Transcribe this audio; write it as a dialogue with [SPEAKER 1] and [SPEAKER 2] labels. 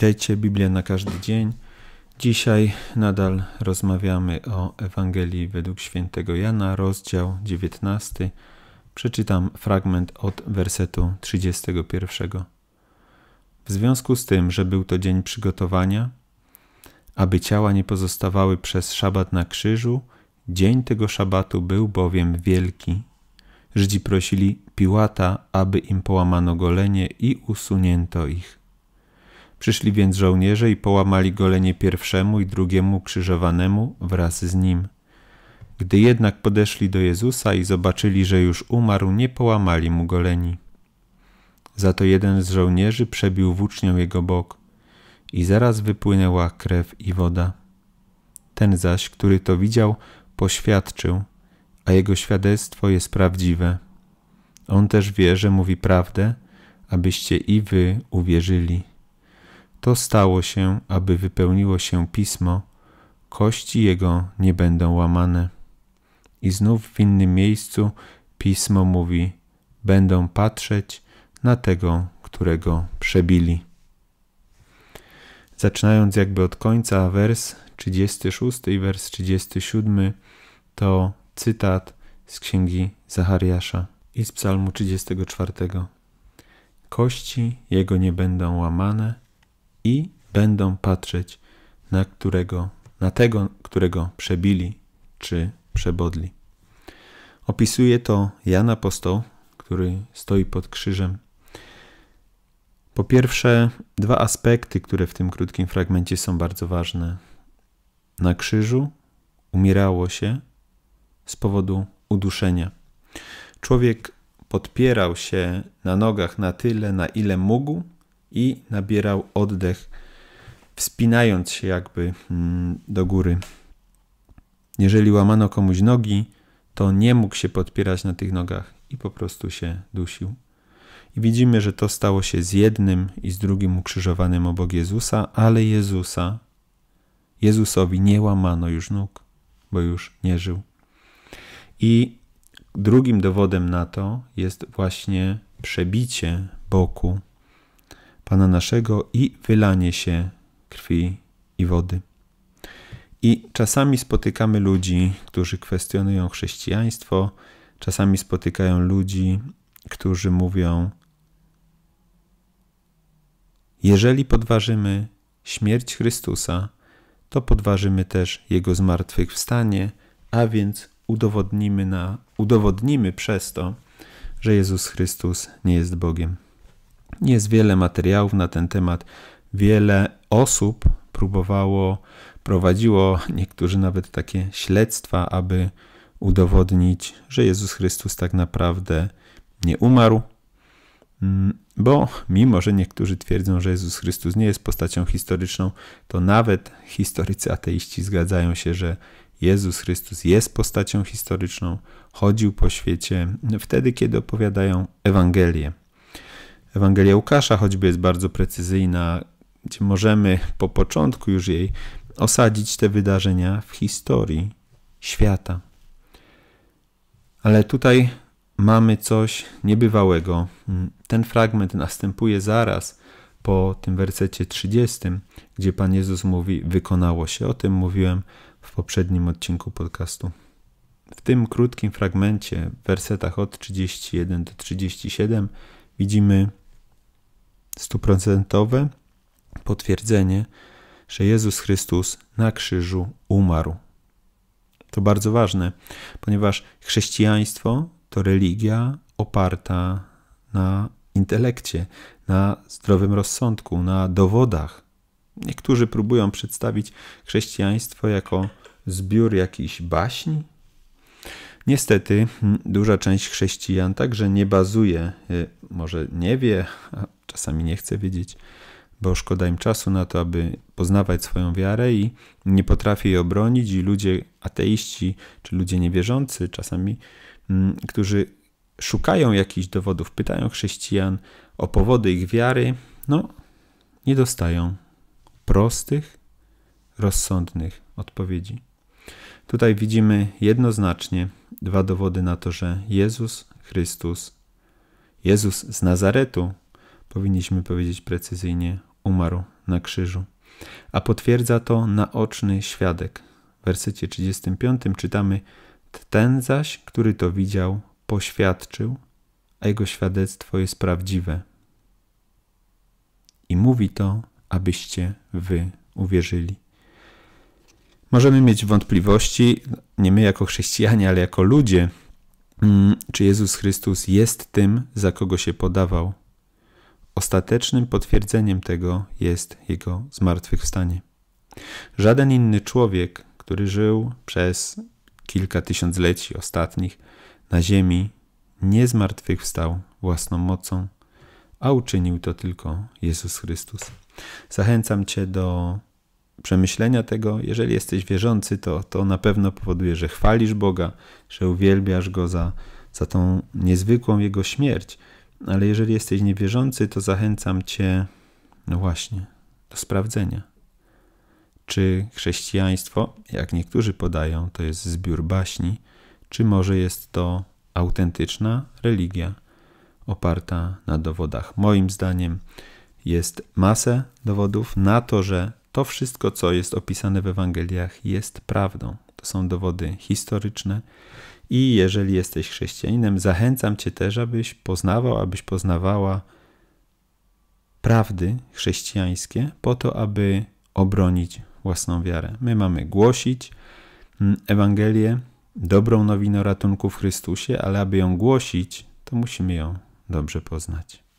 [SPEAKER 1] Witajcie, Biblia na każdy dzień. Dzisiaj nadal rozmawiamy o Ewangelii według świętego Jana, rozdział 19. Przeczytam fragment od wersetu 31. W związku z tym, że był to dzień przygotowania, aby ciała nie pozostawały przez szabat na krzyżu, dzień tego szabatu był bowiem wielki. Żydzi prosili Piłata, aby im połamano golenie i usunięto ich. Przyszli więc żołnierze i połamali golenie pierwszemu i drugiemu krzyżowanemu wraz z nim. Gdy jednak podeszli do Jezusa i zobaczyli, że już umarł, nie połamali mu goleni. Za to jeden z żołnierzy przebił włócznią jego bok i zaraz wypłynęła krew i woda. Ten zaś, który to widział, poświadczył, a jego świadectwo jest prawdziwe. On też wie, że mówi prawdę, abyście i wy uwierzyli to stało się, aby wypełniło się pismo, kości jego nie będą łamane. I znów w innym miejscu pismo mówi: Będą patrzeć na tego, którego przebili. Zaczynając jakby od końca, wers 36 i wers 37 to cytat z księgi Zachariasza i z psalmu 34. Kości jego nie będą łamane i będą patrzeć na którego, na tego, którego przebili czy przebodli. Opisuje to Jan Apostoł, który stoi pod krzyżem. Po pierwsze, dwa aspekty, które w tym krótkim fragmencie są bardzo ważne. Na krzyżu umierało się z powodu uduszenia. Człowiek podpierał się na nogach na tyle, na ile mógł, i nabierał oddech, wspinając się jakby mm, do góry. Jeżeli łamano komuś nogi, to nie mógł się podpierać na tych nogach i po prostu się dusił. I widzimy, że to stało się z jednym i z drugim ukrzyżowanym obok Jezusa, ale Jezusa, Jezusowi nie łamano już nóg, bo już nie żył. I drugim dowodem na to jest właśnie przebicie boku Pana naszego i wylanie się krwi i wody. I czasami spotykamy ludzi, którzy kwestionują chrześcijaństwo, czasami spotykają ludzi, którzy mówią: Jeżeli podważymy śmierć Chrystusa, to podważymy też Jego zmartwychwstanie, a więc udowodnimy, na, udowodnimy przez to, że Jezus Chrystus nie jest Bogiem. Jest wiele materiałów na ten temat. Wiele osób próbowało, prowadziło niektórzy nawet takie śledztwa, aby udowodnić, że Jezus Chrystus tak naprawdę nie umarł. Mm, bo mimo, że niektórzy twierdzą, że Jezus Chrystus nie jest postacią historyczną, to nawet historycy ateiści zgadzają się, że Jezus Chrystus jest postacią historyczną, chodził po świecie wtedy, kiedy opowiadają Ewangelię. Ewangelia Łukasza choćby jest bardzo precyzyjna, gdzie możemy po początku już jej osadzić te wydarzenia w historii świata. Ale tutaj mamy coś niebywałego. Ten fragment następuje zaraz po tym wersecie 30, gdzie Pan Jezus mówi: Wykonało się. O tym mówiłem w poprzednim odcinku podcastu. W tym krótkim fragmencie, w wersetach od 31 do 37, widzimy stuprocentowe potwierdzenie, że Jezus Chrystus na krzyżu umarł. To bardzo ważne, ponieważ chrześcijaństwo to religia oparta na intelekcie, na zdrowym rozsądku, na dowodach. Niektórzy próbują przedstawić chrześcijaństwo jako zbiór jakichś baśni, Niestety hm, duża część chrześcijan także nie bazuje, y, może nie wie, a czasami nie chce wiedzieć, bo szkoda im czasu na to, aby poznawać swoją wiarę i nie potrafi jej obronić i ludzie ateiści czy ludzie niewierzący czasami, hm, którzy szukają jakichś dowodów, pytają chrześcijan o powody ich wiary, no nie dostają prostych, rozsądnych odpowiedzi. Tutaj widzimy jednoznacznie dwa dowody na to, że Jezus Chrystus, Jezus z Nazaretu, powinniśmy powiedzieć precyzyjnie, umarł na krzyżu. A potwierdza to naoczny świadek. W wersecie 35 czytamy: Ten zaś, który to widział, poświadczył, a jego świadectwo jest prawdziwe. I mówi to, abyście wy uwierzyli. Możemy mieć wątpliwości, nie my jako chrześcijanie, ale jako ludzie, mm, czy Jezus Chrystus jest tym, za kogo się podawał. Ostatecznym potwierdzeniem tego jest jego zmartwychwstanie. Żaden inny człowiek, który żył przez kilka tysiącleci ostatnich na ziemi, nie zmartwychwstał własną mocą, a uczynił to tylko Jezus Chrystus. Zachęcam Cię do przemyślenia tego, jeżeli jesteś wierzący, to, to na pewno powoduje, że chwalisz Boga, że uwielbiasz Go za, za tą niezwykłą Jego śmierć. Ale jeżeli jesteś niewierzący, to zachęcam Cię, no właśnie, do sprawdzenia. Czy chrześcijaństwo, jak niektórzy podają, to jest zbiór baśni, czy może jest to autentyczna religia oparta na dowodach? Moim zdaniem jest masę dowodów na to, że to wszystko, co jest opisane w Ewangeliach, jest prawdą. To są dowody historyczne. I jeżeli jesteś chrześcijaninem, zachęcam cię też, abyś poznawał, abyś poznawała prawdy chrześcijańskie, po to, aby obronić własną wiarę. My mamy głosić mm, Ewangelię, dobrą nowinę o ratunku w Chrystusie, ale aby ją głosić, to musimy ją dobrze poznać.